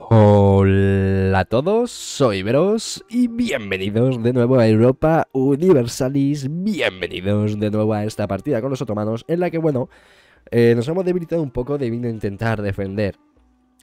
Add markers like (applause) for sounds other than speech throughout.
Hola a todos, soy Veros y bienvenidos de nuevo a Europa Universalis, bienvenidos de nuevo a esta partida con los otomanos en la que, bueno, eh, nos hemos debilitado un poco debido a intentar defender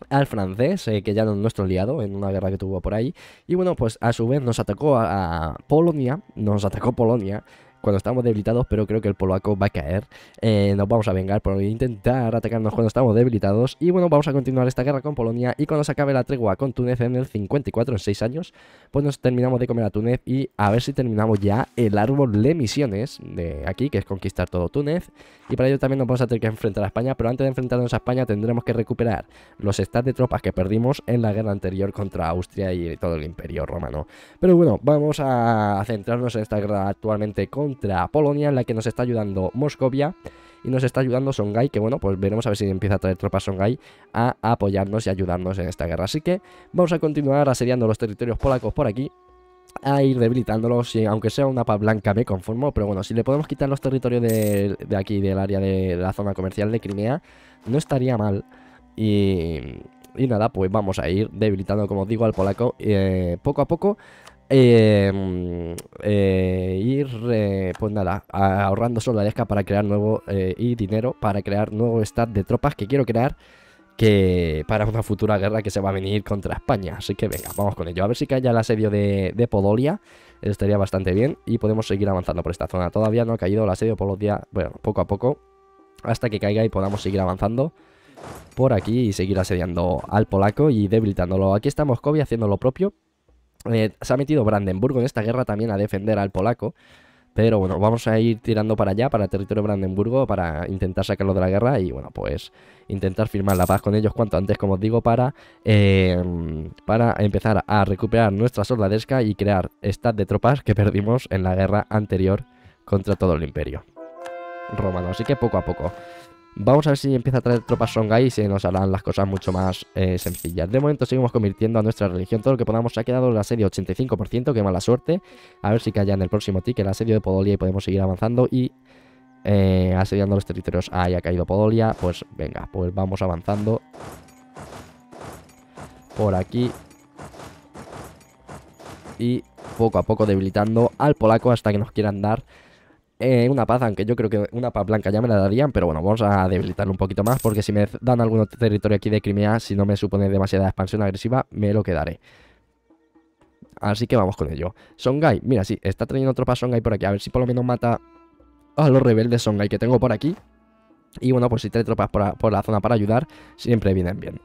al francés, eh, que ya no es nuestro aliado en una guerra que tuvo por ahí, y bueno, pues a su vez nos atacó a Polonia, nos atacó Polonia, cuando estamos debilitados, pero creo que el polaco va a caer. Eh, nos vamos a vengar por intentar atacarnos cuando estamos debilitados. Y bueno, vamos a continuar esta guerra con Polonia y cuando se acabe la tregua con Túnez en el 54, en 6 años, pues nos terminamos de comer a Túnez y a ver si terminamos ya el árbol de misiones de aquí, que es conquistar todo Túnez. Y para ello también nos vamos a tener que enfrentar a España, pero antes de enfrentarnos a España tendremos que recuperar los stats de tropas que perdimos en la guerra anterior contra Austria y todo el imperio romano. Pero bueno, vamos a centrarnos en esta guerra actualmente con Polonia, en la que nos está ayudando Moscovia y nos está ayudando Songhai, que bueno, pues veremos a ver si empieza a traer tropas Songhai a apoyarnos y ayudarnos en esta guerra. Así que vamos a continuar asediando los territorios polacos por aquí a ir debilitándolos, aunque sea una paz blanca me conformo, pero bueno, si le podemos quitar los territorios de, aquí, del área de, la zona comercial de Crimea, no estaría mal. Y, nada, pues vamos a ir debilitando, como digo, al polaco eh, poco a poco Em, eh, ir, eh, pues nada, ahorrando soldadesca para crear nuevo eh, y dinero para crear nuevo stat de tropas que quiero crear que para una futura guerra que se va a venir contra España. Así que venga, vamos con ello. A ver si cae ya el asedio de, Podolia. Estaría bastante bien y podemos seguir avanzando por esta zona. Todavía no ha caído el asedio de Podolia, bueno, poco a poco, hasta que caiga y podamos seguir avanzando por aquí y seguir asediando al polaco y debilitándolo. Aquí estamos Kobe haciendo lo propio, eh, se ha metido Brandenburgo en esta guerra también a defender al polaco. Pero bueno, vamos a ir tirando para allá, para el territorio de Brandenburgo, para intentar sacarlo de la guerra y bueno, pues intentar firmar la paz con ellos cuanto antes, como os digo, para, eh, para empezar a recuperar nuestra soldadesca y crear estas de tropas que perdimos en la guerra anterior contra todo el imperio romano. Así que poco a poco. Vamos a ver si empieza a traer tropas Songa y se nos harán las cosas mucho más eh, sencillas. De momento seguimos convirtiendo a nuestra religión todo lo que podamos. Se ha quedado la serie 85%, qué mala suerte. A ver si ya en el próximo ticket el asedio de Podolia y podemos seguir avanzando y eh, asediando los territorios. ahí ha caído Podolia. Pues venga, pues vamos avanzando. Por aquí. Y poco a poco debilitando al polaco hasta que nos quieran dar eh, una paz, aunque yo creo que una paz blanca ya me la darían, pero bueno, vamos a debilitarlo un poquito más, porque si me dan algún territorio aquí de Crimea, si no me supone demasiada expansión agresiva, me lo quedaré. Así que vamos con ello. Songhai, mira, sí, está trayendo tropas Songhai por aquí, a ver si por lo menos mata a los rebeldes Songhai que tengo por aquí. Y bueno, pues si trae tropas por, la zona para ayudar, siempre vienen bien.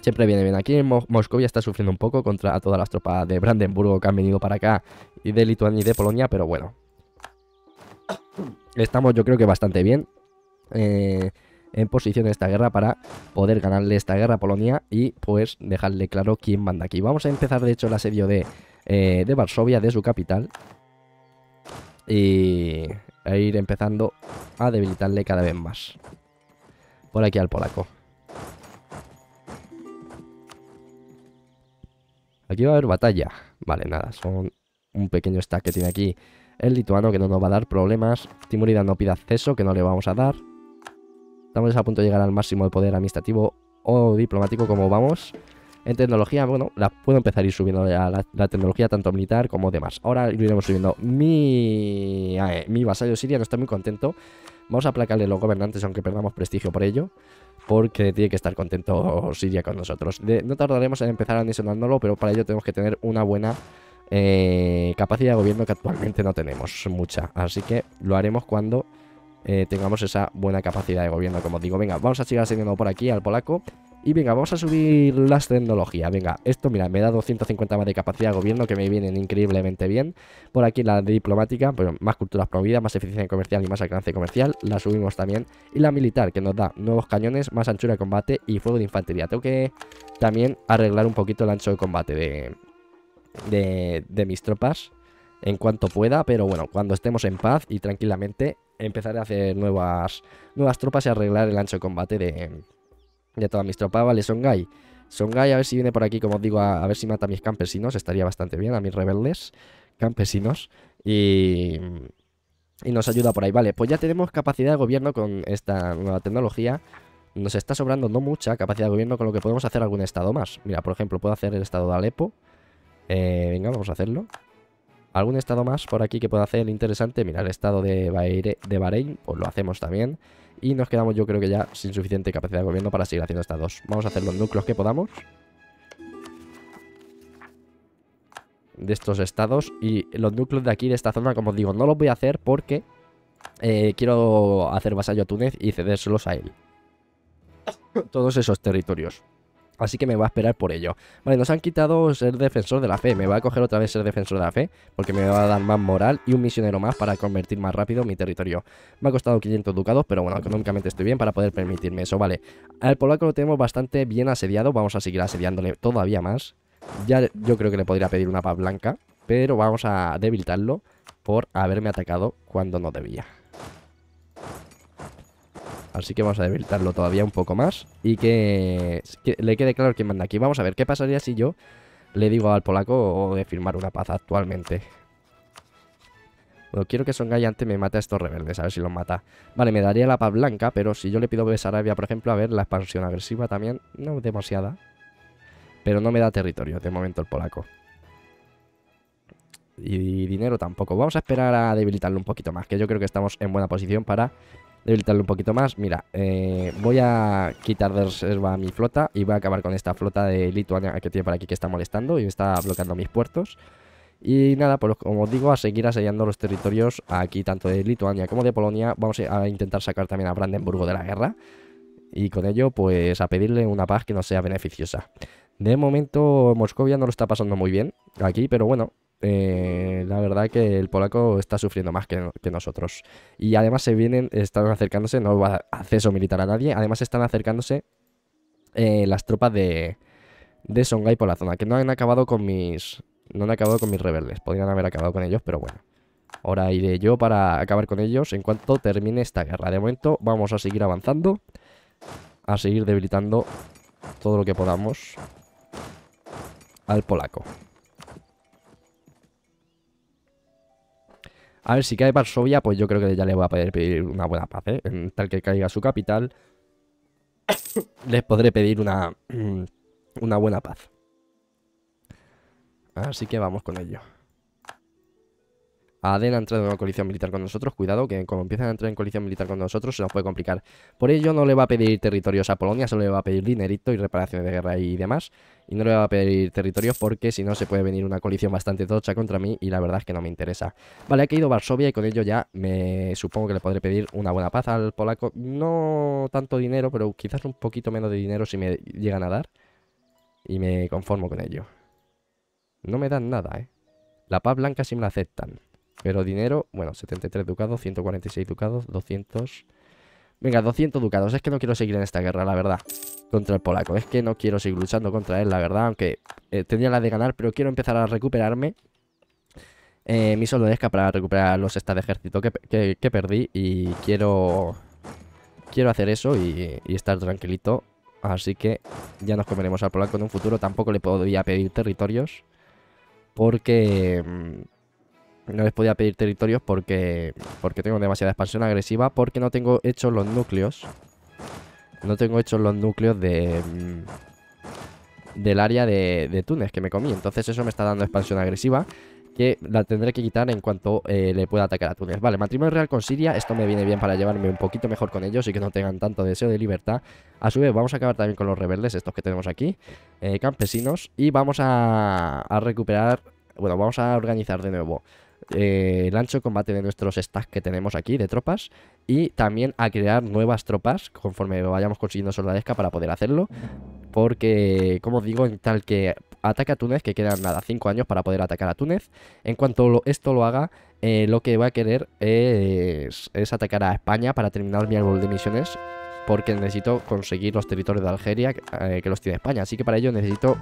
Siempre viene bien. Aquí en Moscovia está sufriendo un poco contra todas las tropas de Brandenburgo que han venido para acá y de Lituania y de Polonia, pero bueno, Estamos yo creo que bastante bien eh, en posición de esta guerra para poder ganarle esta guerra a Polonia y pues dejarle claro quién manda aquí. Vamos a empezar de hecho el asedio de, eh, de Varsovia, de su capital. Y a ir empezando a debilitarle cada vez más. Por aquí al polaco. Aquí va a haber batalla. Vale, nada, son un pequeño stack que tiene aquí el lituano, que no nos va a dar problemas. Timurida no pide acceso, que no le vamos a dar. Estamos a punto de llegar al máximo de poder administrativo o diplomático como vamos. En tecnología, bueno, la puedo empezar a ir subiendo la, tecnología tanto militar como demás. Ahora iremos subiendo. Mi, mi vasallo no está muy contento. Vamos a aplacarle los gobernantes, aunque perdamos prestigio por ello. Porque tiene que estar contento Siria con nosotros. no tardaremos en empezar a pero para ello tenemos que tener una buena eh, capacidad de gobierno que actualmente no tenemos mucha. Así que lo haremos cuando eh, tengamos esa buena capacidad de gobierno. Como digo, venga, vamos a seguir ascendiendo por aquí al polaco. Y venga, vamos a subir las tecnologías. Venga, esto, mira, me da 250 más de capacidad de gobierno que me vienen increíblemente bien. Por aquí la diplomática, pues, más culturas promovidas, más eficiencia comercial y más alcance comercial. La subimos también. Y la militar, que nos da nuevos cañones, más anchura de combate y fuego de infantería. Tengo que también arreglar un poquito el ancho de combate de, de, mis tropas en cuanto pueda, pero bueno, cuando estemos en paz y tranquilamente empezaré a hacer nuevas, nuevas tropas y arreglar el ancho de combate de, de todas mis tropas. Vale, Songai. Songai, a ver si viene por aquí, como os digo, a, a, ver si mata a mis campesinos, estaría bastante bien, a mis rebeldes campesinos. Y, y nos ayuda por ahí. Vale, pues ya tenemos capacidad de gobierno con esta nueva tecnología. Nos está sobrando no mucha capacidad de gobierno, con lo que podemos hacer algún estado más. Mira, por ejemplo, puedo hacer el estado de Alepo. Eh, venga, vamos a hacerlo. ¿Algún estado más por aquí que pueda hacer interesante? Mirar el estado de, Bahrein, pues lo hacemos también. Y nos quedamos yo creo que ya sin suficiente capacidad de gobierno para seguir haciendo estados Vamos a hacer los núcleos que podamos. De estos estados. Y los núcleos de aquí, de esta zona, como os digo, no los voy a hacer porque eh, quiero hacer vasallo a Túnez y cedérselos a él. Todos esos territorios así que me va a esperar por ello. Vale, nos han quitado ser defensor de la fe, me va a coger otra vez ser defensor de la fe, porque me va a dar más moral y un misionero más para convertir más rápido mi territorio. Me ha costado 500 ducados, pero bueno, económicamente estoy bien para poder permitirme eso, vale. Al polaco lo tenemos bastante bien asediado, vamos a seguir asediándole todavía más. Ya yo creo que le podría pedir una paz blanca, pero vamos a debilitarlo por haberme atacado cuando no debía. Así que vamos a debilitarlo todavía un poco más y que, le quede claro quién manda aquí. Vamos a ver qué pasaría si yo le digo al polaco de firmar una paz actualmente. Bueno, quiero que Son antes me mate a estos rebeldes, a ver si los mata. Vale, me daría la paz blanca, pero si yo le pido Besarabia, por ejemplo, a ver, la expansión agresiva también, no demasiada. Pero no me da territorio, de momento, el polaco. Y dinero tampoco. Vamos a esperar a debilitarlo un poquito más, que yo creo que estamos en buena posición para debilitarlo un poquito más. Mira, eh, voy a quitar de reserva mi flota y voy a acabar con esta flota de Lituania que tiene por aquí que está molestando y está bloqueando mis puertos. Y nada, pues como os digo, a seguir asediando los territorios aquí tanto de Lituania como de Polonia. Vamos a intentar sacar también a Brandenburgo de la guerra y con ello pues a pedirle una paz que no sea beneficiosa. De momento Moscovia no lo está pasando muy bien aquí, pero bueno, eh, la verdad que el polaco está sufriendo más que, nosotros. Y además se vienen, están acercándose, no va acceso militar a nadie, además están acercándose eh, las tropas de, de Songhai por la zona, que no han acabado con mis... No han acabado con mis rebeldes, podrían haber acabado con ellos, pero bueno. Ahora iré yo para acabar con ellos en cuanto termine esta guerra. De momento vamos a seguir avanzando, a seguir debilitando todo lo que podamos al polaco. A ver, si cae Varsovia, pues yo creo que ya le voy a poder pedir una buena paz, ¿eh? En tal que caiga su capital, les podré pedir una, (clears throat) una buena paz. Así que vamos con ello. ADEN ha entrado en una coalición militar con nosotros. Cuidado, que como empiezan a entrar en coalición militar con nosotros, se nos puede complicar. Por ello, no le va a pedir territorios a Polonia, solo le va a pedir dinerito y reparaciones de guerra y demás. Y no le va a pedir territorios porque si no se puede venir una coalición bastante tocha contra mí y la verdad es que no me interesa. Vale, ha caído Varsovia y con ello ya me supongo que le podré pedir una buena paz al polaco. No tanto dinero, pero quizás un poquito menos de dinero si me llegan a dar. Y me conformo con ello. No me dan nada, ¿eh? La paz blanca si me la aceptan. Pero dinero, bueno, 73 ducados, 146 ducados, 200... Venga, 200 ducados. Es que no quiero seguir en esta guerra, la verdad. Contra el polaco. Es que no quiero seguir luchando contra él, la verdad. Aunque eh, tenía la de ganar, pero quiero empezar a recuperarme. Eh, mi soldadesca para recuperar los estados de ejército que, perdí. Y quiero... Quiero hacer eso y, estar tranquilito. Así que ya nos comeremos al polaco en un futuro. Tampoco le podría pedir territorios. Porque mm, no les podía pedir territorios porque, porque tengo demasiada expansión agresiva, porque no tengo hechos los núcleos. No tengo hechos los núcleos de mm, del área de, de Túnez que me comí. Entonces eso me está dando expansión agresiva que la tendré que quitar en cuanto eh, le pueda atacar a Túnez. Vale, matrimonio real con Siria, esto me viene bien para llevarme un poquito mejor con ellos y que no tengan tanto deseo de libertad. A su vez, vamos a acabar también con los rebeldes, estos que tenemos aquí, eh, campesinos, y vamos a, a recuperar, bueno, vamos a organizar de nuevo eh, el ancho combate de nuestros stacks que tenemos aquí de tropas y también a crear nuevas tropas conforme vayamos consiguiendo soldadesca para poder hacerlo. Porque, como digo, en tal que ataca a Túnez, que quedan nada, 5 años para poder atacar a Túnez. En cuanto esto lo haga, eh, lo que va a querer es, es atacar a España para terminar mi árbol de misiones porque necesito conseguir los territorios de Algeria eh, que los tiene España. Así que para ello necesito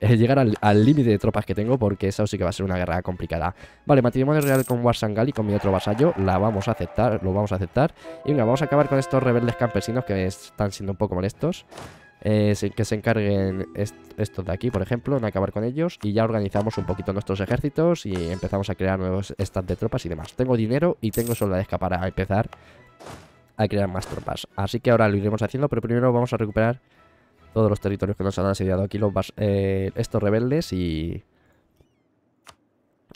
eh, llegar al límite de tropas que tengo porque eso sí que va a ser una guerra complicada. Vale, matrimonio real con Warsangal y con mi otro vasallo, la vamos a aceptar, lo vamos a aceptar. Y venga, vamos a acabar con estos rebeldes campesinos que están siendo un poco molestos. Eh, que se encarguen estos de aquí, por ejemplo, en acabar con ellos y ya organizamos un poquito nuestros ejércitos y empezamos a crear nuevos stands de tropas y demás. Tengo dinero y tengo soldades para empezar a crear más tropas. Así que ahora lo iremos haciendo, pero primero vamos a recuperar todos los territorios que nos han asediado aquí eh, estos rebeldes y...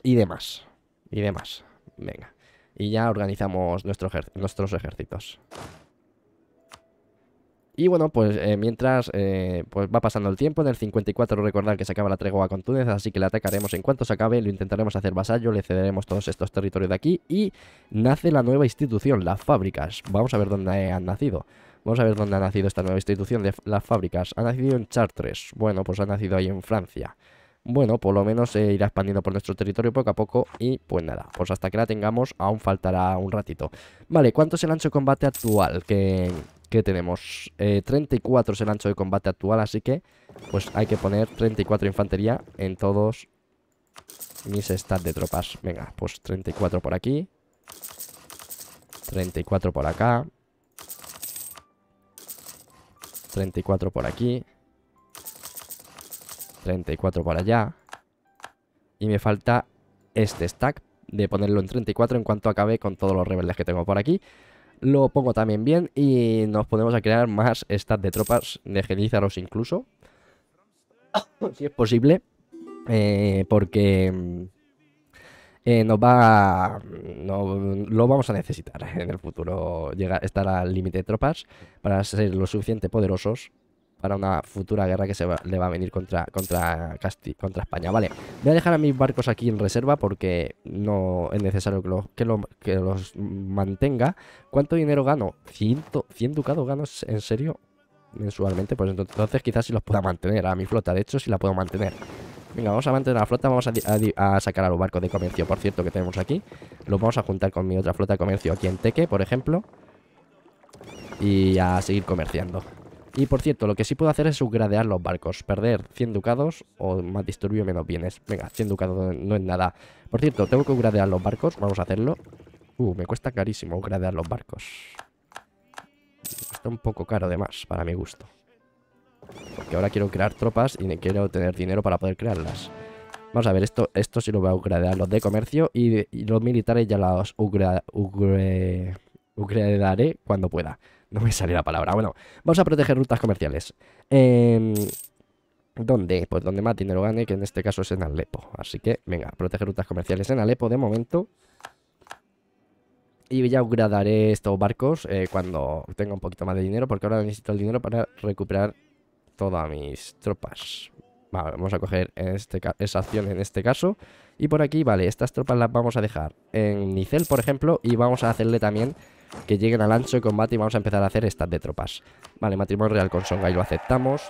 Y demás. Y demás. Venga. Y ya organizamos nuestros ejércitos. Y bueno, pues eh, mientras eh, pues va pasando el tiempo, en el 54 recordar que se acaba la tregua con Túnez, así que la atacaremos en cuanto se acabe, lo intentaremos hacer vasallo, le cederemos todos estos territorios de aquí y nace la nueva institución, las fábricas. Vamos a ver dónde han nacido. Vamos a ver dónde ha nacido esta nueva institución de las fábricas. Ha nacido en Chartres. Bueno, pues ha nacido ahí en Francia. Bueno, por lo menos se irá expandiendo por nuestro territorio poco a poco y pues nada, pues hasta que la tengamos aún faltará un ratito. Vale, ¿cuánto es el ancho combate actual? Que que tenemos 34 eh, es el ancho de combate actual, así que pues hay que poner 34 infantería en todos mis stats de tropas. Venga, pues 34 por aquí. 34 por acá. 34 por aquí. 34 por allá. Y me falta este stack de ponerlo en 34 en cuanto acabe con todos los rebeldes que tengo por aquí. Lo pongo también bien y nos podemos a crear más stats de tropas de genízaros incluso. (coughs) si es posible. Eh, porque... Mm, eh, nos va no, lo vamos a necesitar en el futuro llega estar al límite de tropas para ser lo suficiente poderosos para una futura guerra que se le va a venir contra, contra, contra España. Vale, voy a dejar a mis barcos aquí en reserva porque no es necesario que, que, lo, los mantenga. ¿Cuánto dinero gano? ¿100, ducados gano? ¿En serio? Mensualmente, pues entonces quizás si los pueda mantener a mi flota. De hecho, si la puedo mantener. Venga, vamos a mantener la flota, vamos a, a, sacar a los barcos de comercio, por cierto, que tenemos aquí. Los vamos a juntar con mi otra flota de comercio aquí en Teque, por ejemplo. Y a seguir comerciando. Y por cierto, lo que sí puedo hacer es subgradear los barcos, perder 100 ducados o más disturbio menos bienes. Venga, 100 ducados no es nada. Por cierto, tengo que subgradear los barcos, vamos a hacerlo. Uh, me cuesta carísimo subgradear los barcos. Está un poco caro además, para mi gusto. Porque ahora quiero crear tropas y quiero tener dinero para poder crearlas. Vamos a ver, esto, esto sí lo voy a upgradear, los de comercio y, los militares ya los upgradearé cuando pueda. No me sale la palabra. Bueno, vamos a proteger rutas comerciales. Em, ¿Dónde? Pues donde más dinero gane, que en este caso es en Alepo. Así que, venga, proteger rutas comerciales en Alepo de momento. Y ya upgradaré estos barcos eh, cuando tenga un poquito más de dinero, porque ahora necesito el dinero para recuperar todas mis tropas. Vale, vamos a coger este esa acción en este caso. Y por aquí, vale, estas tropas las vamos a dejar en Nicel, por ejemplo, y vamos a hacerle también que lleguen al ancho de combate y vamos a empezar a hacer estas de tropas. Vale, matrimonio real con y lo aceptamos.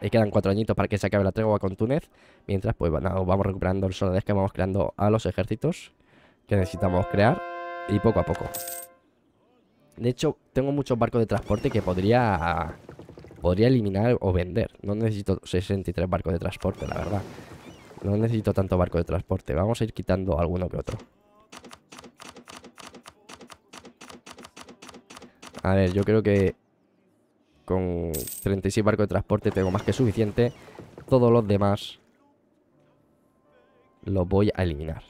Y eh, quedan cuatro añitos para que se acabe la tregua con Túnez. Mientras, pues vamos recuperando el soldadez que vamos creando a los ejércitos que necesitamos crear. Y poco a poco. De hecho, tengo muchos barcos de transporte que podría podría eliminar o vender. No necesito 63 barcos de transporte, la verdad. No necesito tanto barco de transporte. Vamos a ir quitando alguno que otro. A ver, yo creo que con 36 barcos de transporte tengo más que suficiente. Todos los demás los voy a eliminar.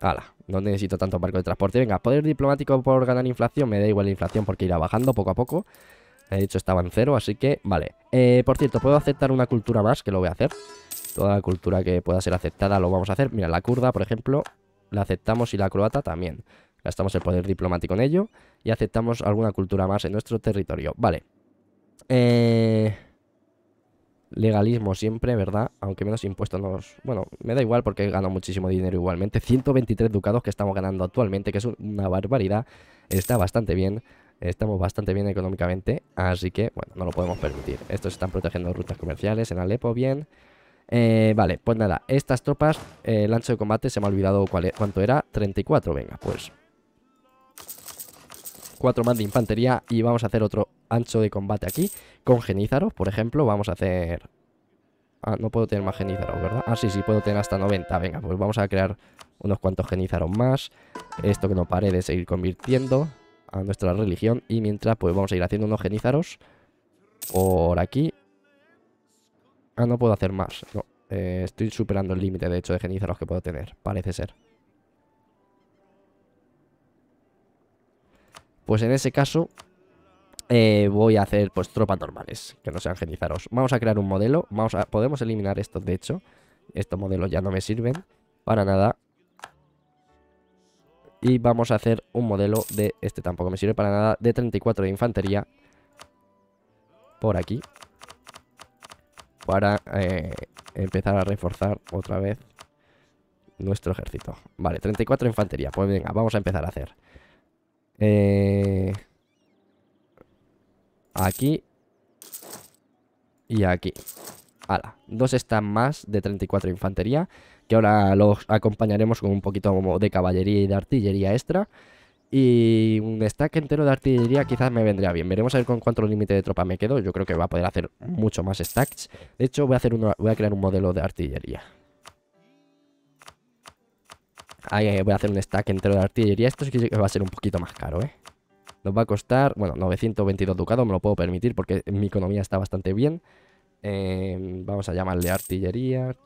Hala, no necesito tantos barcos de transporte. Venga, poder diplomático por ganar inflación. Me da igual la inflación porque irá bajando poco a poco. He dicho estaba en cero, así que vale. Eh, por cierto, puedo aceptar una cultura más, que lo voy a hacer. Toda la cultura que pueda ser aceptada lo vamos a hacer. Mira, la kurda, por ejemplo, la aceptamos y la croata también gastamos el poder diplomático en ello y aceptamos alguna cultura más en nuestro territorio. Vale. Eh, legalismo siempre, ¿verdad? Aunque menos impuestos nos... Bueno, me da igual porque gano muchísimo dinero igualmente. 123 ducados que estamos ganando actualmente, que es una barbaridad. Está bastante bien. Estamos bastante bien económicamente, así que, bueno, no lo podemos permitir. Estos están protegiendo rutas comerciales en Alepo, bien. Eh, vale, pues nada, estas tropas, eh, el ancho de combate se me ha olvidado e, cuánto era, 34, venga, pues 4 más de infantería y vamos a hacer otro ancho de combate aquí con genízaros, por ejemplo. Vamos a hacer... Ah, no puedo tener más genízaros, ¿verdad? Ah, sí, sí, puedo tener hasta 90. Venga, pues vamos a crear unos cuantos genízaros más. Esto que no pare de seguir convirtiendo a nuestra religión. Y mientras, pues vamos a ir haciendo unos genízaros por aquí. Ah, no puedo hacer más. No, eh, estoy superando el límite, de hecho, de genízaros que puedo tener, parece ser. Pues en ese caso eh, voy a hacer pues tropas normales, que no sean genizaros. Vamos a crear un modelo, vamos a, podemos eliminar estos de hecho. Estos modelos ya no me sirven para nada. Y vamos a hacer un modelo de, este tampoco me sirve para nada, de 34 de infantería. Por aquí. Para eh, empezar a reforzar otra vez nuestro ejército. Vale, 34 de infantería. Pues venga, vamos a empezar a hacer. Eh, aquí. Y aquí. dos están más de 34 infantería. Que ahora los acompañaremos con un poquito de caballería y de artillería extra. Y un stack entero de artillería quizás me vendría bien. Veremos a ver con cuánto límite de tropa me quedo. Yo creo que va a poder hacer mucho más stacks. De hecho, voy a, hacer voy a crear un modelo de artillería. Ahí, voy a hacer un stack entero de artillería. Esto sí que va a ser un poquito más caro, ¿eh? Nos va a costar, bueno, 922 ducados, me lo puedo permitir porque mi economía está bastante bien. Eh, vamos a llamarle artillería.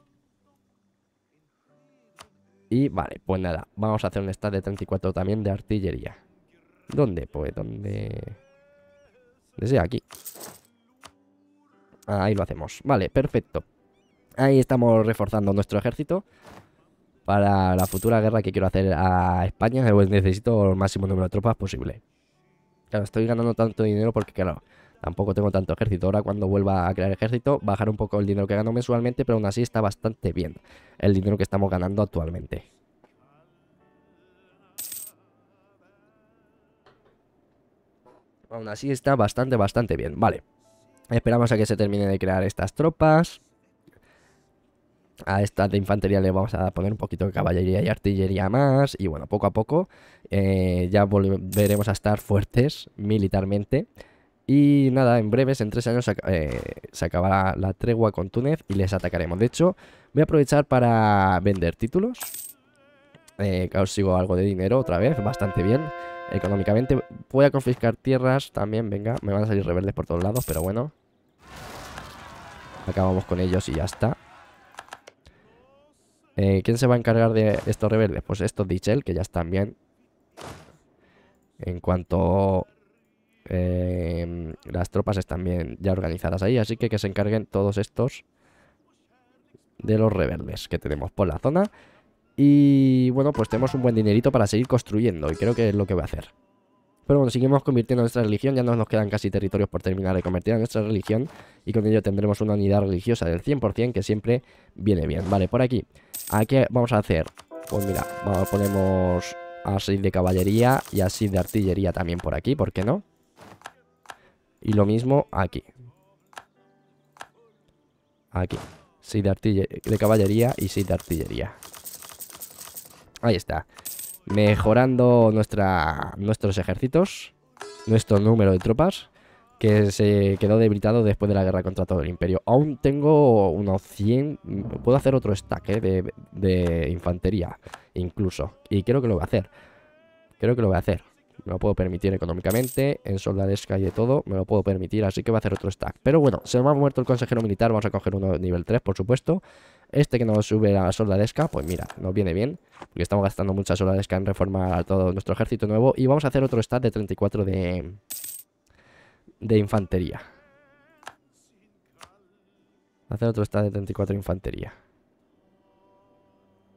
Y vale, pues nada, vamos a hacer un stack de 34 también de artillería. ¿Dónde? Pues donde... Desde aquí. Ah, ahí lo hacemos. Vale, perfecto. Ahí estamos reforzando nuestro ejército para la futura guerra que quiero hacer a España, necesito el máximo número de tropas posible. Claro, estoy ganando tanto dinero porque, claro, tampoco tengo tanto ejército. Ahora cuando vuelva a crear ejército, bajar un poco el dinero que gano mensualmente, pero aún así está bastante bien el dinero que estamos ganando actualmente. Aún así está bastante, bastante bien. Vale. Esperamos a que se termine de crear estas tropas a estas de infantería le vamos a poner un poquito de caballería y artillería más. Y bueno, poco a poco eh, ya volveremos a estar fuertes militarmente. Y nada, en breves, en tres años, eh, se, acabará la tregua con Túnez y les atacaremos. De hecho, voy a aprovechar para vender títulos. Eh, consigo algo de dinero otra vez, bastante bien económicamente. Voy a confiscar tierras también, venga, me van a salir rebeldes por todos lados, pero bueno. Acabamos con ellos y ya está. Eh, ¿Quién se va a encargar de estos rebeldes? Pues estos Dichel, que ya están bien. En cuanto eh, las tropas están bien ya organizadas ahí, así que que se encarguen todos estos de los rebeldes que tenemos por la zona. Y bueno, pues tenemos un buen dinerito para seguir construyendo y creo que es lo que voy a hacer. Pero bueno, seguimos convirtiendo nuestra religión, ya no nos quedan casi territorios por terminar de convertir a nuestra religión y con ello tendremos una unidad religiosa del 100% que siempre viene bien. Vale, por aquí. Aquí vamos a hacer, pues mira, vamos, ponemos así de caballería y así de artillería también por aquí, ¿por qué no? Y lo mismo aquí. Aquí. Sí de, de caballería y sí de artillería. Ahí está mejorando nuestra, nuestros ejércitos, nuestro número de tropas, que se quedó debilitado después de la guerra contra todo el imperio. Aún tengo unos 100, puedo hacer otro stack eh, de, de, infantería incluso, y creo que lo voy a hacer. Creo que lo voy a hacer. Me lo puedo permitir económicamente, en soldadesca y de todo, me lo puedo permitir, así que voy a hacer otro stack. Pero bueno, se me ha muerto el consejero militar, vamos a coger uno de nivel 3, por supuesto. Este que nos sube la soldadesca, pues mira, nos viene bien. Porque estamos gastando mucha soldadesca en reformar a todo nuestro ejército nuevo. Y vamos a hacer otro stat de 34 de, de infantería. Hacer otro stat de 34 de infantería.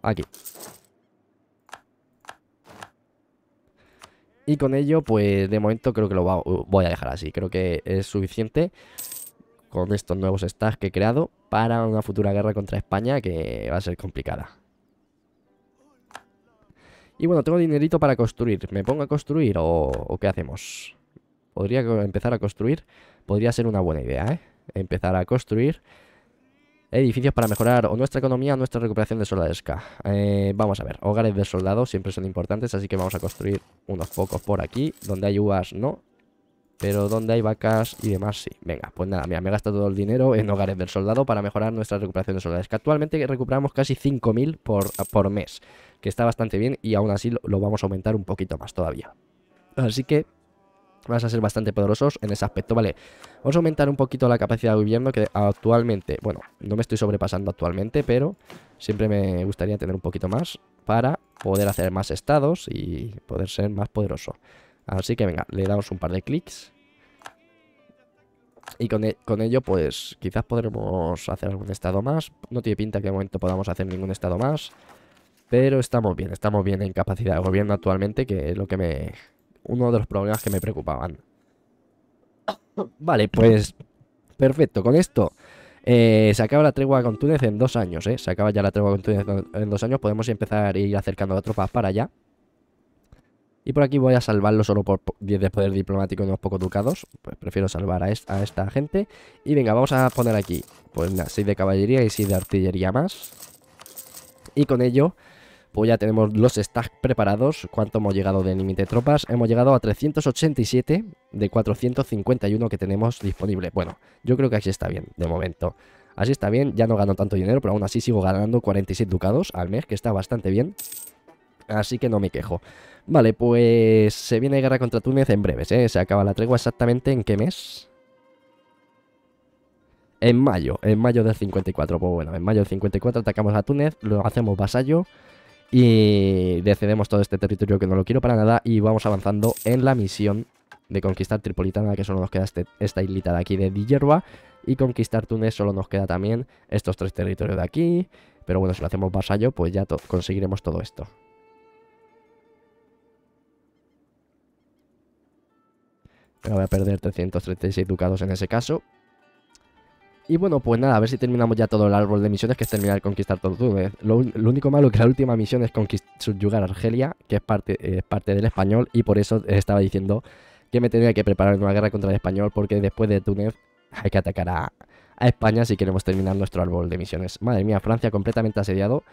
Aquí. Y con ello, pues de momento creo que lo voy a dejar así. Creo que es suficiente con estos nuevos stacks que he creado para una futura guerra contra España que va a ser complicada. Y bueno, tengo dinerito para construir. ¿Me pongo a construir o, qué hacemos? Podría empezar a construir. Podría ser una buena idea, ¿eh? Empezar a construir edificios para mejorar o nuestra economía o nuestra recuperación de soldadesca. Eh, vamos a ver, hogares de soldados siempre son importantes, así que vamos a construir unos pocos por aquí. Donde hay uvas no, pero donde hay vacas y demás, sí. Venga, pues nada, mira, me he gastado todo el dinero en hogares del soldado para mejorar nuestra recuperación de soldados. Que actualmente recuperamos casi 5.000 por, mes, que está bastante bien y aún así lo, vamos a aumentar un poquito más todavía. Así que vas a ser bastante poderosos en ese aspecto, ¿vale? Vamos a aumentar un poquito la capacidad de gobierno que actualmente, bueno, no me estoy sobrepasando actualmente, pero siempre me gustaría tener un poquito más para poder hacer más estados y poder ser más poderoso. Así que venga, le damos un par de clics. Y e, con, ello, pues, quizás podremos hacer algún estado más. No tiene pinta que de momento podamos hacer ningún estado más. Pero estamos bien, estamos bien en capacidad de gobierno actualmente, que es lo que me... Uno de los problemas que me preocupaban. Vale, pues... Perfecto, con esto... Eh, se acaba la tregua con Túnez en dos años, ¿eh? Se acaba ya la tregua con Túnez en dos años. Podemos empezar a ir acercando a tropas para allá. Y por aquí voy a salvarlo solo por 10 de poder diplomático y unos pocos ducados. Pues prefiero salvar a, esta gente. Y venga, vamos a poner aquí, pues nada, 6 de caballería y 6 de artillería más. Y con ello, pues ya tenemos los stacks preparados. ¿Cuánto hemos llegado de límite de tropas? Hemos llegado a 387 de 451 que tenemos disponible. Bueno, yo creo que así está bien, de momento. Así está bien, ya no gano tanto dinero, pero aún así sigo ganando 46 ducados al mes, que está bastante bien. Así que no me quejo. Vale, pues se viene guerra contra Túnez en breves, ¿eh? Se acaba la tregua exactamente en qué mes. En mayo, en mayo del 54. Pues bueno, en mayo del 54 atacamos a Túnez, lo hacemos vasallo y decedemos todo este territorio que no lo quiero para nada y vamos avanzando en la misión de conquistar Tripolitana, que solo nos queda este, esta islita de aquí de Dillerba y conquistar Túnez solo nos queda también estos tres territorios de aquí. Pero bueno, si lo hacemos vasallo, pues ya conseguiremos todo esto. voy a perder 336 ducados en ese caso. Y bueno, pues nada, a ver si terminamos ya todo el árbol de misiones, que es terminar conquistar todo eh, Lo, lo, único malo es que la última misión es subyugar Argelia, que es parte, eh, es parte del español, y por eso estaba diciendo que me tenía que preparar una guerra contra el español, porque después de Túnez hay que atacar a, a España si queremos terminar nuestro árbol de misiones. Madre mía, Francia completamente asediado.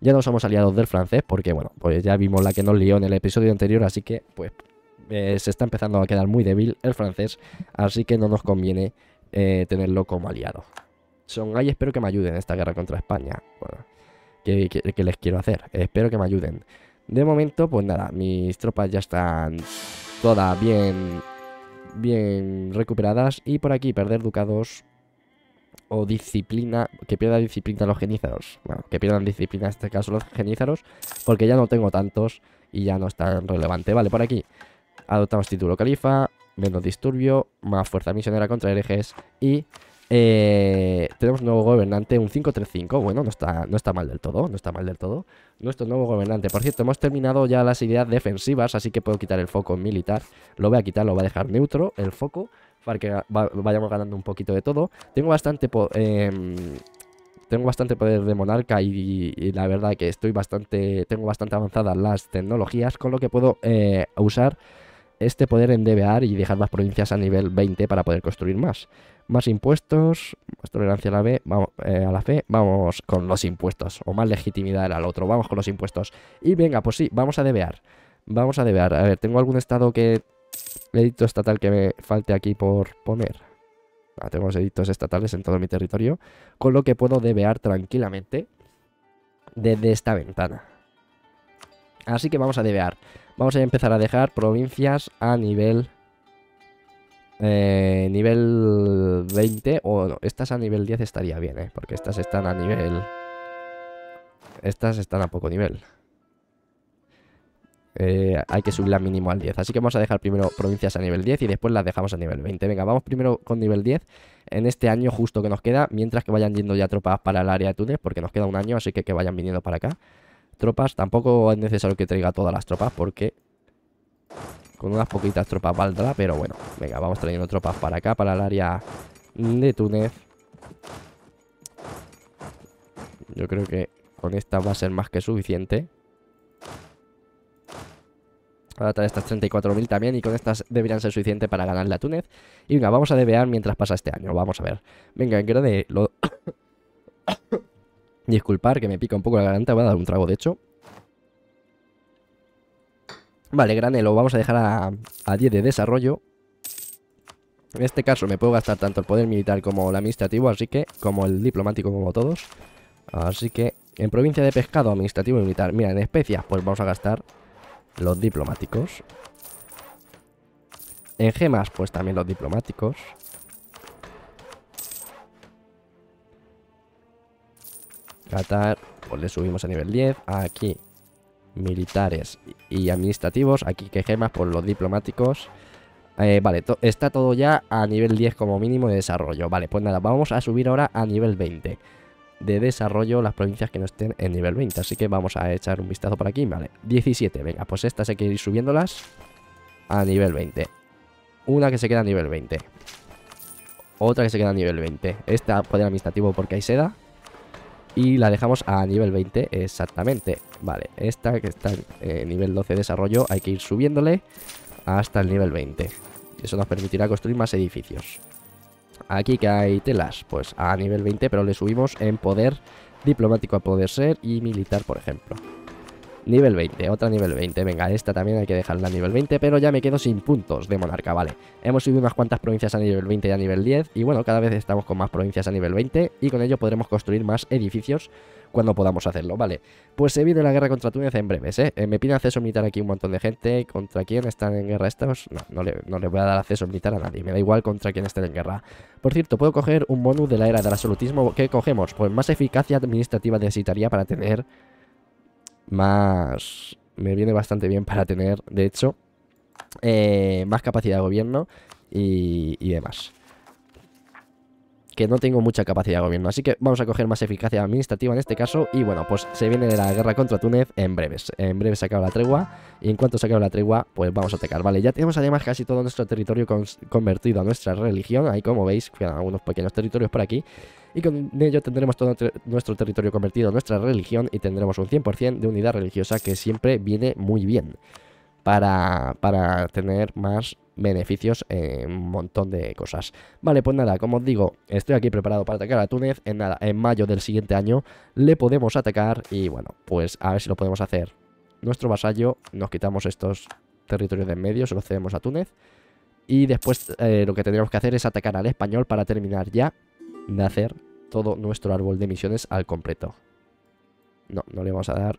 Ya no somos aliados del francés, porque bueno, pues ya vimos la que nos lió en el episodio anterior, así que pues eh, se está empezando a quedar muy débil el francés, así que no nos conviene eh, tenerlo como aliado. Son ahí, espero que me ayuden en esta guerra contra España. Bueno, ¿qué, les quiero hacer? Espero que me ayuden. De momento, pues nada, mis tropas ya están todas bien, bien recuperadas. Y por aquí, perder ducados o disciplina, que pierda disciplina los genízaros. Bueno, que pierdan disciplina en este caso los genízaros, porque ya no tengo tantos y ya no es tan relevante. Vale, por aquí adoptamos título califa, menos disturbio, más fuerza misionera contra herejes y eh, tenemos nuevo gobernante, un 535. Bueno, no está, no está mal del todo, no está mal del todo. Nuestro nuevo gobernante. Por cierto, hemos terminado ya las ideas defensivas, así que puedo quitar el foco militar. Lo voy a quitar, lo voy a dejar neutro, el foco, para que vayamos ganando un poquito de todo. Tengo bastante... Em, tengo bastante poder de monarca y, la verdad que estoy bastante... Tengo bastante avanzadas las tecnologías, con lo que puedo eh, usar este poder endebear y dejar las provincias a nivel 20 para poder construir más. Más impuestos, más tolerancia a la, B, vamos, eh, a la fe, vamos con los impuestos, o más legitimidad al otro, vamos con los impuestos. Y venga, pues sí, vamos a debear, vamos a debear. A ver, ¿tengo algún estado que... edicto estatal que me falte aquí por poner? Ah, tengo los edictos estatales en todo mi territorio, con lo que puedo debear tranquilamente desde esta ventana. Así que vamos a debear. Vamos a empezar a dejar provincias a nivel... Eh, nivel 20 o no, estas a nivel 10 estaría bien, ¿eh? Porque estas están a nivel... Estas están a poco nivel. Eh, hay que subirla mínimo al 10. Así que vamos a dejar primero provincias a nivel 10 y después las dejamos a nivel 20. Venga, vamos primero con nivel 10 en este año justo que nos queda, mientras que vayan yendo ya tropas para el área de Túnez, porque nos queda un año, así que que vayan viniendo para acá tropas. Tampoco es necesario que traiga todas las tropas porque con unas poquitas tropas valdrá. Pero bueno, venga, vamos trayendo tropas para acá, para el área de Túnez. Yo creo que con esta va a ser más que suficiente. Ahora trae estas 34.000 también y con estas deberían ser suficientes para ganar la Túnez. Y venga, vamos a debear mientras pasa este año. Vamos a ver. Venga, en grado de... Lo... Disculpar que me pica un poco la garganta, voy a dar un trago de hecho. Vale, granelo, vamos a dejar a, a 10 de desarrollo. En este caso me puedo gastar tanto el poder militar como el administrativo, así que, como el diplomático, como todos. Así que, en provincia de pescado, administrativo y militar. Mira, en especias, pues vamos a gastar los diplomáticos. En gemas, pues también los diplomáticos. Qatar, pues le subimos a nivel 10. Aquí, militares y administrativos. Aquí que gemas por los diplomáticos. Eh, vale, está todo ya a nivel 10 como mínimo de desarrollo. Vale, pues nada, vamos a subir ahora a nivel 20 de desarrollo las provincias que no estén en nivel 20. Así que vamos a echar un vistazo por aquí, vale. 17, venga, pues estas hay que ir subiéndolas a nivel 20. Una que se queda a nivel 20. Otra que se queda a nivel 20. Esta poder administrativo porque hay seda y la dejamos a nivel 20 exactamente. Vale, esta que está en eh, nivel 12 de desarrollo hay que ir subiéndole hasta el nivel 20. Eso nos permitirá construir más edificios. Aquí que hay telas, pues a nivel 20, pero le subimos en poder diplomático a poder ser y militar, por ejemplo. Nivel 20, otra nivel 20. Venga, esta también hay que dejarla a nivel 20, pero ya me quedo sin puntos de monarca, vale. Hemos subido unas cuantas provincias a nivel 20 y a nivel 10, y bueno, cada vez estamos con más provincias a nivel 20, y con ello podremos construir más edificios cuando podamos hacerlo, vale. Pues se viene la guerra contra Túnez en breves, ¿eh? eh me pide acceso militar aquí un montón de gente. ¿Contra quién están en guerra estos? No, no le, voy a dar acceso militar a nadie. Me da igual contra quién estén en guerra. Por cierto, ¿puedo coger un bonus de la era del absolutismo? ¿Qué cogemos? Pues más eficacia administrativa necesitaría para tener más... Me viene bastante bien para tener, de hecho, eh, más capacidad de gobierno y, y demás que no tengo mucha capacidad de gobierno. Así que vamos a coger más eficacia administrativa en este caso. Y bueno, pues se viene la guerra contra Túnez en breves. En breve se acaba la tregua. Y en cuanto se acaba la tregua, pues vamos a atacar. Vale, ya tenemos además casi todo nuestro territorio convertido a nuestra religión. Ahí como veis, quedan algunos pequeños territorios por aquí. Y con ello tendremos todo nuestro territorio convertido a nuestra religión y tendremos un 100% de unidad religiosa que siempre viene muy bien para, tener más beneficios en un montón de cosas. Vale, pues nada, como os digo, estoy aquí preparado para atacar a Túnez. En nada, en mayo del siguiente año le podemos atacar y bueno, pues a ver si lo podemos hacer. Nuestro vasallo, nos quitamos estos territorios de en medio, se los cedemos a Túnez. Y después eh, lo que tendríamos que hacer es atacar al español para terminar ya de hacer todo nuestro árbol de misiones al completo. No, no le vamos a dar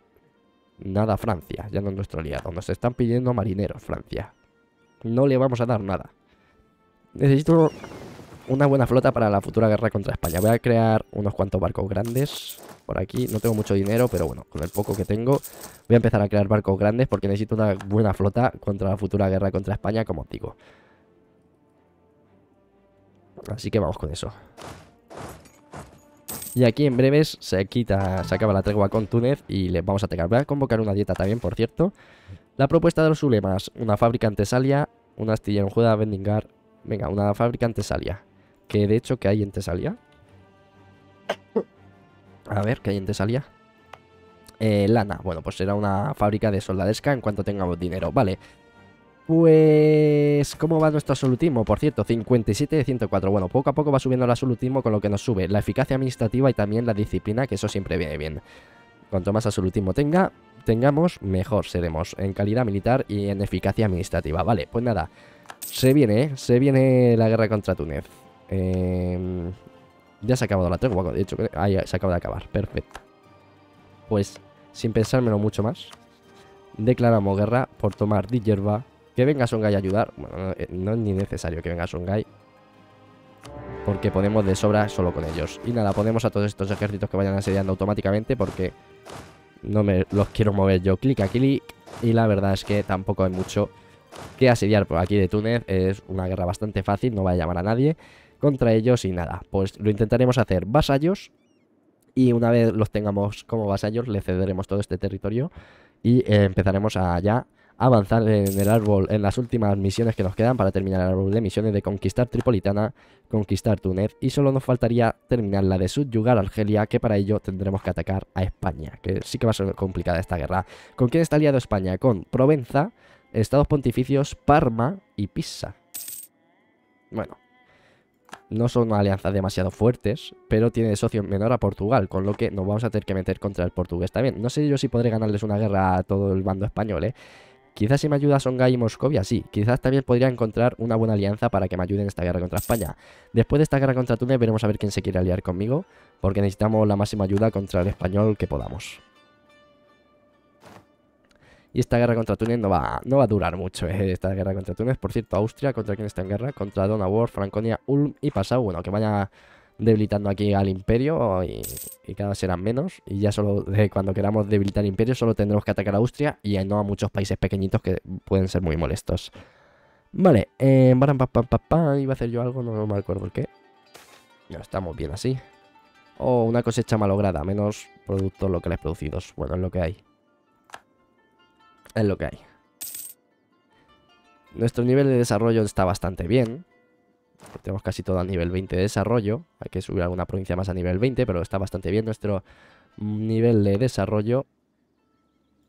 nada Francia, ya no es nuestro aliado. Nos están pidiendo marineros, Francia. No le vamos a dar nada. Necesito una buena flota para la futura guerra contra España. Voy a crear unos cuantos barcos grandes por aquí. No tengo mucho dinero, pero bueno, con el poco que tengo voy a empezar a crear barcos grandes porque necesito una buena flota contra la futura guerra contra España, como digo. Así que vamos con eso. Y aquí en breves se quita, se acaba la tregua con Túnez y le vamos a atacar. Voy a convocar una dieta también, por cierto. La propuesta de los ulemas, una fábrica en Tesalia, una astilla en Juda, Vendingar... Venga, una fábrica en Tesalia. Que de hecho, que hay en Tesalia? A ver, ¿qué hay en Tesalia? Eh, lana. Bueno, pues será una fábrica de soldadesca en cuanto tengamos dinero. Vale, pues, ¿cómo va nuestro absolutismo? Por cierto, 57 de 104. Bueno, poco a poco va subiendo el absolutismo con lo que nos sube la eficacia administrativa y también la disciplina, que eso siempre viene bien. Cuanto más absolutismo tenga, tengamos, mejor seremos en calidad militar y en eficacia administrativa. Vale, pues nada, se viene, ¿eh? se viene la guerra contra Túnez. Em, ya se ha acabado la tregua, de hecho, ahí se acaba de acabar, perfecto. Pues, sin pensármelo mucho más, declaramos guerra por tomar Dijerba que venga Songai a ayudar. Bueno, eh, no, es ni necesario que venga Songai. Porque podemos de sobra solo con ellos. Y nada, ponemos a todos estos ejércitos que vayan asediando automáticamente porque no me los quiero mover yo. Clic aquí Y la verdad es que tampoco hay mucho que asediar por aquí de Túnez. Es una guerra bastante fácil, no va a llamar a nadie contra ellos y nada. Pues lo intentaremos hacer vasallos y una vez los tengamos como vasallos le cederemos todo este territorio y eh, empezaremos a ya avanzar en el árbol en las últimas misiones que nos quedan para terminar el árbol de misiones de conquistar Tripolitana, conquistar Túnez y solo nos faltaría terminar la de subyugar Argelia que para ello tendremos que atacar a España, que sí que va a ser complicada esta guerra. ¿Con quién está aliado España? Con Provenza, Estados Pontificios, Parma y Pisa. Bueno, no son alianzas demasiado fuertes, pero tiene de socio menor a Portugal, con lo que nos vamos a tener que meter contra el portugués también. No sé yo si podré ganarles una guerra a todo el bando español, ¿eh? Quizás si me ayuda Songa y Moscovia, sí. Quizás también podría encontrar una buena alianza para que me ayuden en esta guerra contra España. Después de esta guerra contra Túnez veremos a ver quién se quiere aliar conmigo, porque necesitamos la máxima ayuda contra el español que podamos. Y esta guerra contra Túnez no va, no va a durar mucho, eh, esta guerra contra Túnez. Por cierto, Austria, ¿contra quién está en guerra? Contra Donauwörth, Franconia, Ulm y Pasau, Bueno, que vaya debilitando aquí al imperio y, cada vez serán menos. Y ya solo cuando queramos debilitar el imperio solo tendremos que atacar a Austria y no a muchos países pequeñitos que pueden ser muy molestos. Vale, eh, iba a hacer yo algo, no me acuerdo por qué. No, estamos bien así. O una cosecha malograda, menos productos locales producidos. Bueno, es lo que hay. Es lo que hay. Nuestro nivel de desarrollo está bastante bien tenemos casi todo a nivel 20 de desarrollo. Hay que subir alguna provincia más a nivel 20, pero está bastante bien nuestro nivel de desarrollo.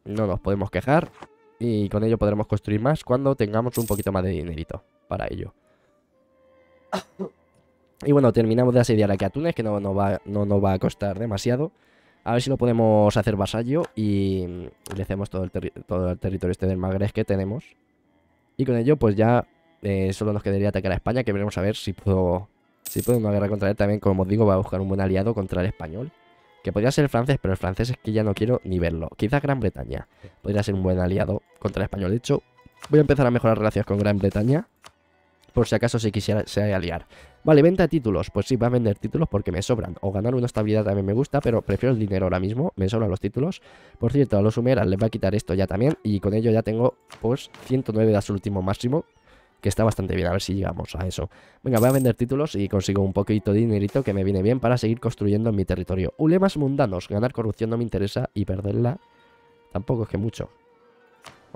No nos podemos quejar. Y con ello podremos construir más cuando tengamos un poquito más de dinerito para ello. (coughs) Y bueno, terminamos de asediar aquí a Túnez, que no nos va, no, no va a costar demasiado. A ver si lo podemos hacer vasallo y le hacemos todo el, todo el territorio este del Magreb que tenemos. Y con ello pues ya eh, solo nos quedaría atacar a España, que veremos a ver si puedo, si puedo una guerra contra él. También, como os digo, Voy a buscar un buen aliado contra el español, que podría ser el francés, pero el francés es que ya no quiero ni verlo. Quizás Gran Bretaña podría ser un buen aliado contra el español. De hecho, voy a empezar a mejorar relaciones con Gran Bretaña, por si acaso Si quisiera se aliar. Vale, venta de títulos. Pues sí, va a vender títulos porque me sobran. O ganar una estabilidad también me gusta, pero prefiero el dinero ahora mismo. Me sobran los títulos. Por cierto, a los humeras les va a quitar esto ya también. Y con ello ya tengo, pues, 109 de su último máximo que está bastante bien, a ver si llegamos a eso. Venga, voy a vender títulos y consigo un poquito de dinerito que me viene bien para seguir construyendo en mi territorio. Ulemas mundanos, ganar corrupción no me interesa y perderla tampoco es que mucho.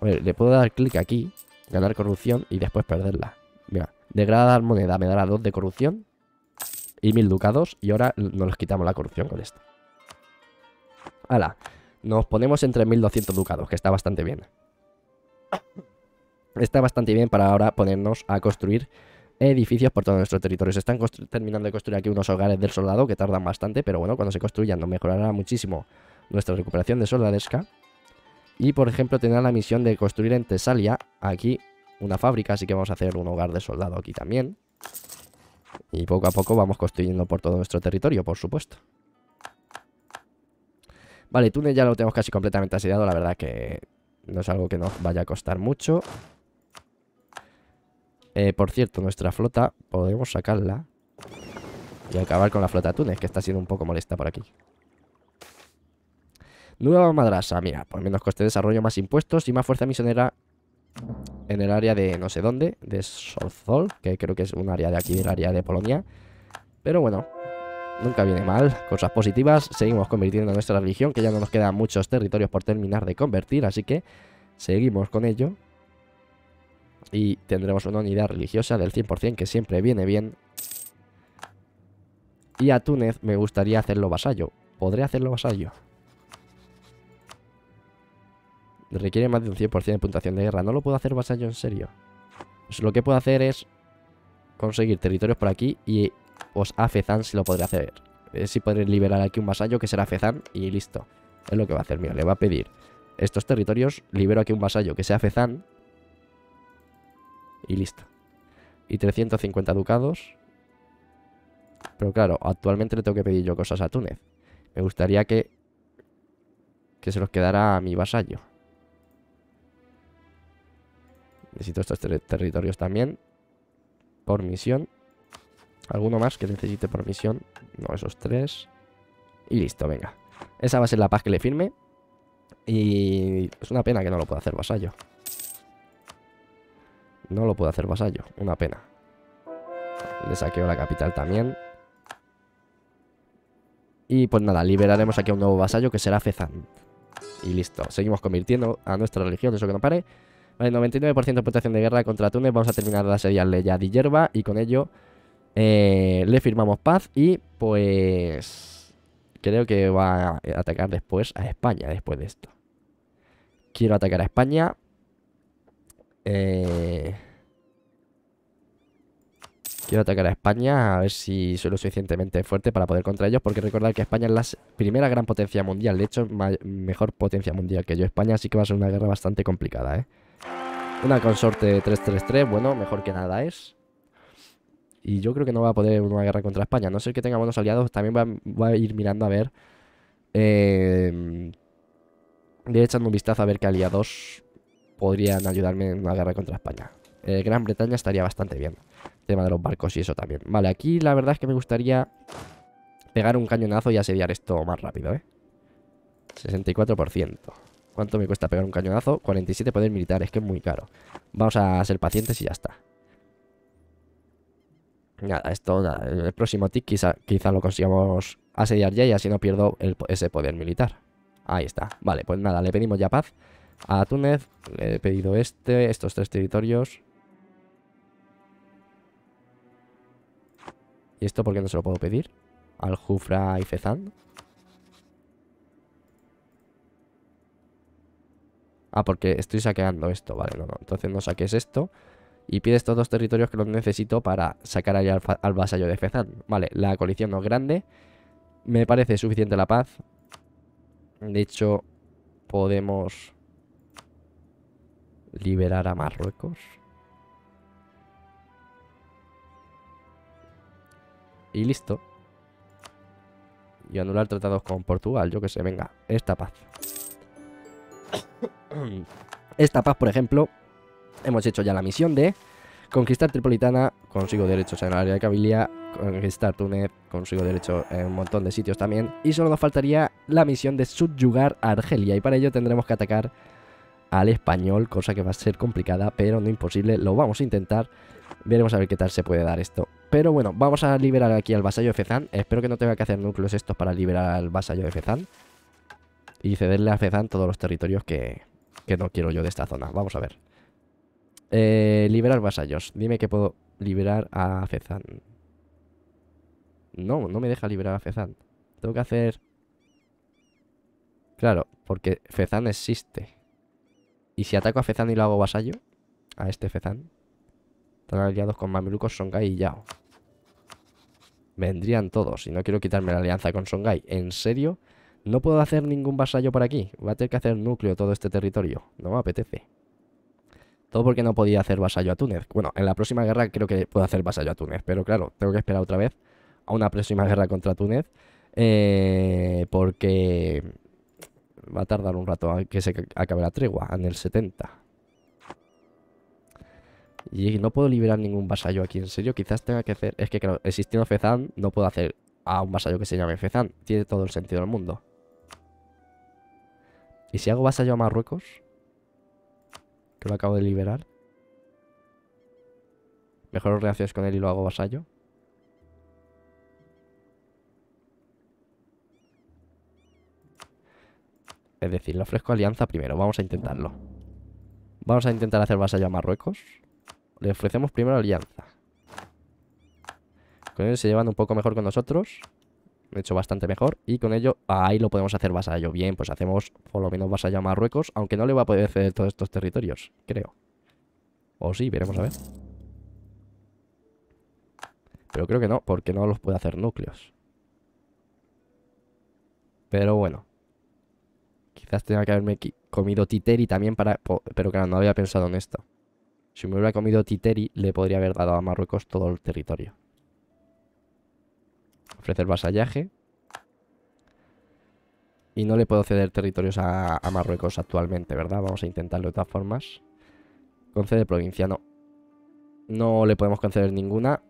A ver, le puedo dar clic aquí, ganar corrupción y después perderla. Mira, degradar moneda me dará 2 de corrupción y 1000 ducados y ahora nos quitamos la corrupción con esto. Hala, nos ponemos entre 1.200 ducados, que está bastante bien está bastante bien para ahora ponernos a construir edificios por todo nuestro territorio. Se están terminando de construir aquí unos hogares del soldado que tardan bastante, pero bueno, cuando se construyan nos mejorará muchísimo nuestra recuperación de soldadesca. Y por ejemplo tener la misión de construir en Tesalia aquí una fábrica, así que vamos a hacer un hogar de soldado aquí también. Y poco a poco vamos construyendo por todo nuestro territorio, por supuesto. Vale, túnel ya lo tenemos casi completamente asediado, la verdad que no es algo que nos vaya a costar mucho. Eh, por cierto, nuestra flota podemos sacarla y acabar con la flota Túnez, que está siendo un poco molesta por aquí. Nueva madrasa, mira, por menos coste de desarrollo, más impuestos y más fuerza misionera en el área de no sé dónde, de Solzol, que creo que es un área de aquí, el área de Polonia. Pero bueno, nunca viene mal, cosas positivas, seguimos convirtiendo nuestra religión, que ya no nos quedan muchos territorios por terminar de convertir, así que seguimos con ello. Y tendremos una unidad religiosa del 100% que siempre viene bien. Y a Túnez me gustaría hacerlo vasallo. ¿Podré hacerlo vasallo? Requiere más de un 100% de puntuación de guerra. No lo puedo hacer vasallo en serio. Pues lo que puedo hacer es conseguir territorios por aquí y os afezan si lo podré hacer. si podré liberar aquí un vasallo que será afezan y listo. Es lo que va a hacer. mío le va a pedir estos territorios. Libero aquí un vasallo que sea afezan y listo. Y 350 ducados. Pero claro, actualmente le tengo que pedir yo cosas a Túnez. Me gustaría que, que se los quedara a mi vasallo. Necesito estos tres territorios también. Por misión. ¿Alguno más que necesite por misión? No, esos tres. Y listo, venga. Esa va a ser la paz que le firme. Y es una pena que no lo pueda hacer vasallo. No lo puedo hacer vasallo, una pena. Le saqueo la capital también. Y pues nada, liberaremos aquí a un nuevo vasallo que será fezán Y listo, seguimos convirtiendo a nuestra religión, eso que no pare. Vale, 99% de protección de guerra contra Túnez. Vamos a terminar de asediarle ya de hierba. y con ello eh, le firmamos paz y pues creo que va a atacar después a España después de esto. Quiero atacar a España eh... Quiero atacar a España, a ver si soy lo suficientemente fuerte para poder contra ellos, porque recordar que España es la primera gran potencia mundial, de hecho, mejor potencia mundial que yo España, así que va a ser una guerra bastante complicada, ¿eh? Una consorte 333, bueno, mejor que nada es. Y yo creo que no va a poder una guerra contra España, no sé que tenga buenos aliados, también va a, ir mirando a ver... Eh... Voy echando un vistazo a ver qué aliados podrían ayudarme en una guerra contra España. Eh, Gran Bretaña estaría bastante bien. tema de los barcos y eso también. Vale, aquí la verdad es que me gustaría pegar un cañonazo y asediar esto más rápido, ¿eh? 64%. ¿Cuánto me cuesta pegar un cañonazo? 47 poder militar, es que es muy caro. Vamos a ser pacientes y ya está. Nada, esto, nada. El próximo tick quizá, lo consigamos asediar ya y así no pierdo ese poder militar. Ahí está. Vale, pues nada, le pedimos ya paz. A Túnez le he pedido este, estos tres territorios. ¿Y esto por qué no se lo puedo pedir? Al Jufra y Fezán. Ah, porque estoy saqueando esto, vale, no, Entonces no saques esto. Y pide estos dos territorios que los necesito para sacar allá al, vasallo de Fezán. Vale, la coalición no es grande. Me parece suficiente la paz. De hecho, podemos liberar a Marruecos. Y listo. Y anular tratados con Portugal, yo que sé, venga, esta paz. (coughs) Esta paz, por ejemplo, hemos hecho ya la misión de conquistar Tripolitana, consigo derechos en el área de Cabilia, conquistar Túnez, consigo derechos en un montón de sitios también. Y solo nos faltaría la misión de subyugar a Argelia y para ello tendremos que atacar al español, cosa que va a ser complicada, pero no imposible. Lo vamos a intentar. Veremos a ver qué tal se puede dar esto. Pero bueno, vamos a liberar aquí al vasallo de Fezan. Espero que no tenga que hacer núcleos estos para liberar al vasallo de Fezan. Y cederle a Fezan todos los territorios que, que no quiero yo de esta zona. Vamos a ver. Eh, liberar vasallos. Dime que puedo liberar a Fezan. No, no me deja liberar a Fezan. Tengo que hacer... Claro, porque Fezan existe. ¿Y si ataco a Fezan y lo hago vasallo? A este Fezan. Están aliados con mamelucos, Songhai y Yao. Vendrían todos. Y no quiero quitarme la alianza con Songhai. ¿En serio? No puedo hacer ningún vasallo por aquí. Va a tener que hacer núcleo todo este territorio. No me apetece. Todo porque no podía hacer vasallo a Túnez. Bueno, en la próxima guerra creo que puedo hacer vasallo a Túnez. Pero claro, tengo que esperar otra vez a una próxima guerra contra Túnez. Eh, porque va a tardar un rato a que se acabe la tregua, en el 70. Y no puedo liberar ningún vasallo aquí, en serio. Quizás tenga que hacer... Es que existiendo Fezan, no puedo hacer a un vasallo que se llame Fezan. Tiene todo el sentido del mundo. ¿Y si hago vasallo a Marruecos? Que lo acabo de liberar. Mejor relaciones con él y lo hago vasallo. Es decir, le ofrezco alianza primero. Vamos a intentarlo. Vamos a intentar hacer vasallo a Marruecos. Le ofrecemos primero alianza. Con ellos se llevan un poco mejor con nosotros. De hecho, bastante mejor. Y con ello, ahí lo podemos hacer vasallo. Bien, pues hacemos por lo menos vasallo a Marruecos. Aunque no le va a poder ceder todos estos territorios, creo. O sí, veremos a ver. Pero creo que no, porque no los puede hacer núcleos. Pero bueno. Quizás tenga que haberme comido titeri también para... Pero claro, no había pensado en esto. Si me hubiera comido titeri, le podría haber dado a Marruecos todo el territorio. Ofrecer vasallaje. Y no le puedo ceder territorios a, Marruecos actualmente, ¿verdad? Vamos a intentarlo de otras formas. Concede provincia, no. No le podemos conceder ninguna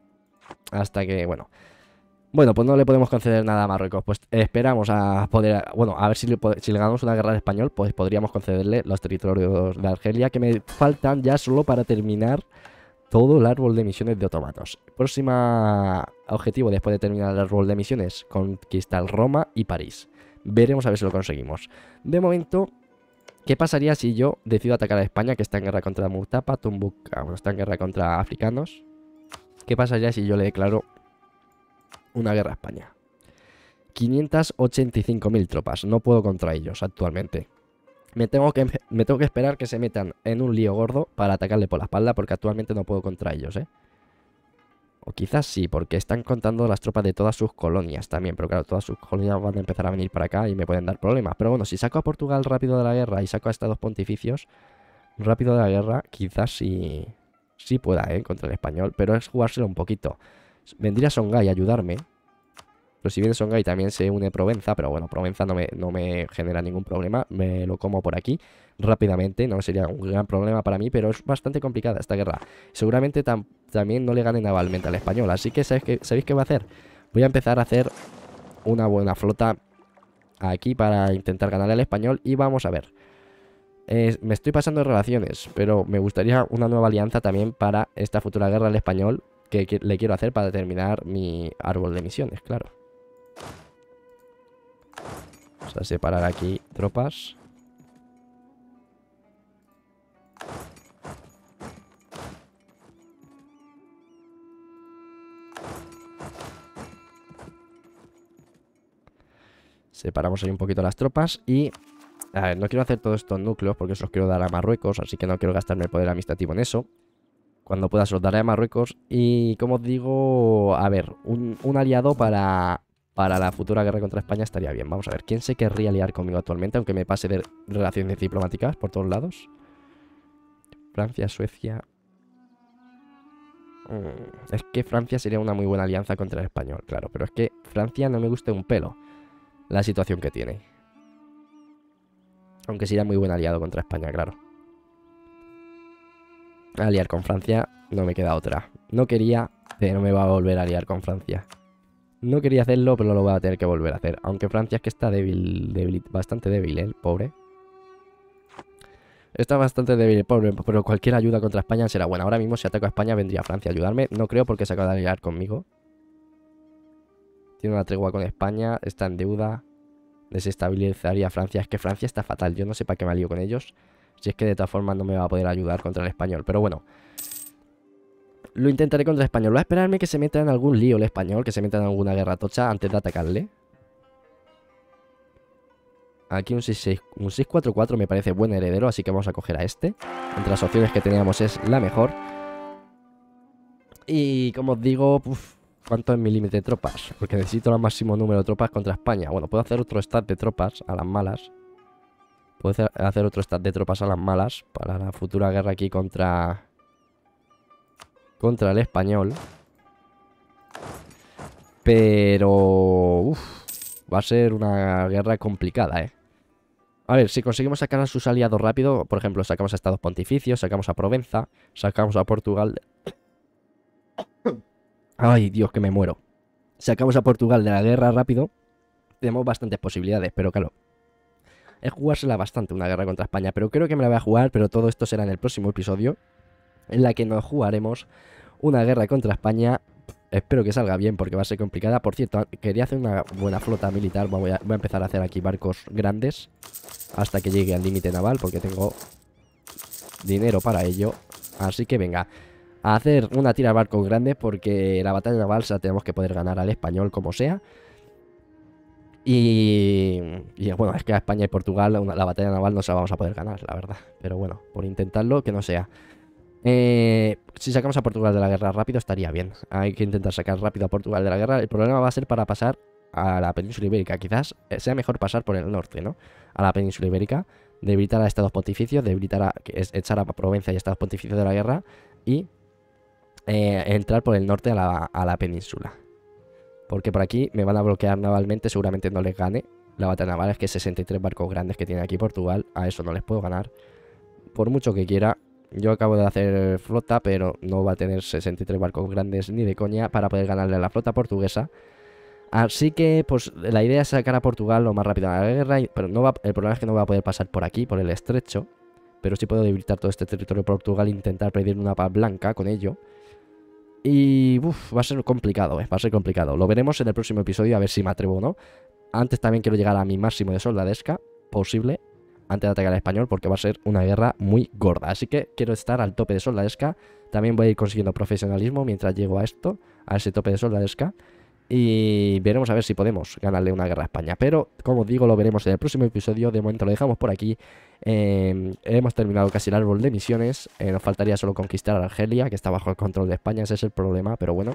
hasta que, bueno... Bueno, pues no le podemos conceder nada a Marruecos. Pues esperamos a poder. Bueno, a ver si le, si ganamos una guerra al español, pues podríamos concederle los territorios de Argelia que me faltan ya solo para terminar todo el árbol de misiones de otomanos. próximo objetivo después de terminar el árbol de misiones: conquistar Roma y París. Veremos a ver si lo conseguimos. De momento, ¿Qué pasaría si yo decido atacar a España, que está en guerra contra Mutapa, Tumbuka, ah, bueno, está en guerra contra africanos? ¿Qué pasaría si yo le declaro una guerra a España. 585.000 tropas, no puedo contra ellos actualmente. Me tengo, que, me tengo que esperar que se metan en un lío gordo para atacarle por la espalda porque actualmente no puedo contra ellos, ¿eh? O quizás sí, porque están contando las tropas de todas sus colonias también. Pero claro, todas sus colonias van a empezar a venir para acá y me pueden dar problemas. Pero bueno, si saco a Portugal rápido de la guerra y saco a dos Pontificios rápido de la guerra, quizás sí, sí pueda, ¿eh? Contra el español. Pero es jugárselo un poquito. Vendría Songai a ayudarme. Pero si viene Songai también se une Provenza, pero bueno, Provenza no me, genera ningún problema. Me lo como por aquí rápidamente, no sería un gran problema para mí, pero es bastante complicada esta guerra. Seguramente también no le gane navalmente al español, así que ¿sabéis qué, ¿sabéis voy a hacer? Voy a empezar a hacer una buena flota aquí para intentar ganar al español y vamos a ver. me estoy pasando de relaciones, pero me gustaría una nueva alianza también para esta futura guerra al español que le quiero hacer para determinar mi árbol de misiones, claro. Vamos a separar aquí tropas. Separamos ahí un poquito las tropas y... A ver, no quiero hacer todos estos núcleos porque se los quiero dar a Marruecos, así que no quiero gastarme el poder administrativo en eso cuando pueda soltar a Marruecos. Y como os digo, a ver, un, aliado para, para la futura guerra contra España estaría bien. Vamos a ver, ¿quién se querría aliar conmigo actualmente? Aunque me pase de relaciones diplomáticas por todos lados. Francia, Suecia... Mm, es que Francia sería una muy buena alianza contra el español, claro. Pero es que Francia no me gusta un pelo la situación que tiene. Aunque sería muy buen aliado contra España, claro. Aliar con Francia, no me queda otra. No quería, pero me va a volver a aliar con Francia. No quería hacerlo, pero lo voy a tener que volver a hacer. Aunque Francia es que está débil, bastante débil, ¿eh? el pobre. Está bastante débil pobre, pero cualquier ayuda contra España será buena. Ahora mismo si ataco a España vendría a Francia a ayudarme. No creo porque se acaba de aliar conmigo. Tiene una tregua con España, está en deuda. Desestabilizaría a Francia. Es que Francia está fatal. Yo no sé para qué me alío con ellos. Si es que de todas formas no me va a poder ayudar contra el español, pero bueno. Lo intentaré contra el español. Voy a esperarme que se meta en algún lío el español, que se meta en alguna guerra tocha antes de atacarle. Aquí un 6-4-4 me parece buen heredero, así que vamos a coger a este. Entre las opciones que teníamos es la mejor. Y como os digo, ¿cuánto es mi límite de tropas? Porque necesito el máximo número de tropas contra España. Bueno, puedo hacer otro stat de tropas a las malas. Puedo hacer otro stat de tropas a las malas para la futura guerra aquí contra... Contra el español. Pero... va a ser una guerra complicada, ¿eh? A ver, si conseguimos sacar a sus aliados rápido, por ejemplo, sacamos a Estados Pontificios, sacamos a Provenza, sacamos a Portugal... (coughs) Ay, Dios, que me muero. Sacamos a Portugal de la guerra rápido, tenemos bastantes posibilidades, pero claro, es jugársela bastante una guerra contra España, pero creo que me la voy a jugar, pero todo esto será en el próximo episodio, en la que nos jugaremos una guerra contra España. Espero que salga bien porque va a ser complicada. Por cierto, quería hacer una buena flota militar. Voy a, empezar a hacer aquí barcos grandes hasta que llegue al límite naval porque tengo dinero para ello. Así que venga, a hacer una tira de barcos grandes porque la batalla naval se la tenemos que poder ganar al español como sea. Y, y, bueno, es que a España y Portugal la batalla naval no se la vamos a poder ganar, la verdad. Pero bueno, por intentarlo, que no sea. Eh, si sacamos a Portugal de la guerra rápido, estaría bien. Hay que intentar sacar rápido a Portugal de la guerra. El problema va a ser para pasar a la península ibérica. Quizás eh, sea mejor pasar por el norte, ¿no? A la península ibérica, debilitar a estados pontificios, debilitar a, echar a Provencia y estados pontificios de la guerra y eh, entrar por el norte a la península. Porque por aquí me van a bloquear navalmente, seguramente no les gane. La batalla naval es que 63 barcos grandes que tiene aquí Portugal, a eso no les puedo ganar. Por mucho que quiera, yo acabo de hacer flota, pero no va a tener 63 barcos grandes ni de coña para poder ganarle a la flota portuguesa. Así que, pues, la idea es sacar a Portugal lo más rápido a la guerra, pero no va, el problema es que no va a poder pasar por aquí, por el estrecho. Pero sí puedo debilitar todo este territorio Portugal e intentar pedir una paz blanca con ello. Y va a ser complicado, ¿eh? va a ser complicado. Lo veremos en el próximo episodio, a ver si me atrevo o no. Antes también quiero llegar a mi máximo de soldadesca posible antes de atacar al español porque va a ser una guerra muy gorda. Así que quiero estar al tope de soldadesca. También voy a ir consiguiendo profesionalismo mientras llego a esto, a ese tope de soldadesca. Y veremos a ver si podemos ganarle una guerra a España. Pero, como digo, lo veremos en el próximo episodio. De momento lo dejamos por aquí. Em, hemos terminado casi el árbol de misiones. Eh, nos faltaría solo conquistar a Argelia, que está bajo el control de España. Ese es el problema, pero bueno.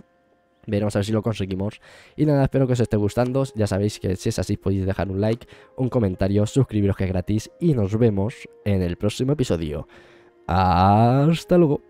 Veremos a ver si lo conseguimos. Y nada, espero que os esté gustando. Ya sabéis que si es así podéis dejar un like, un comentario, suscribiros que es gratis. Y nos vemos en el próximo episodio. Hasta luego.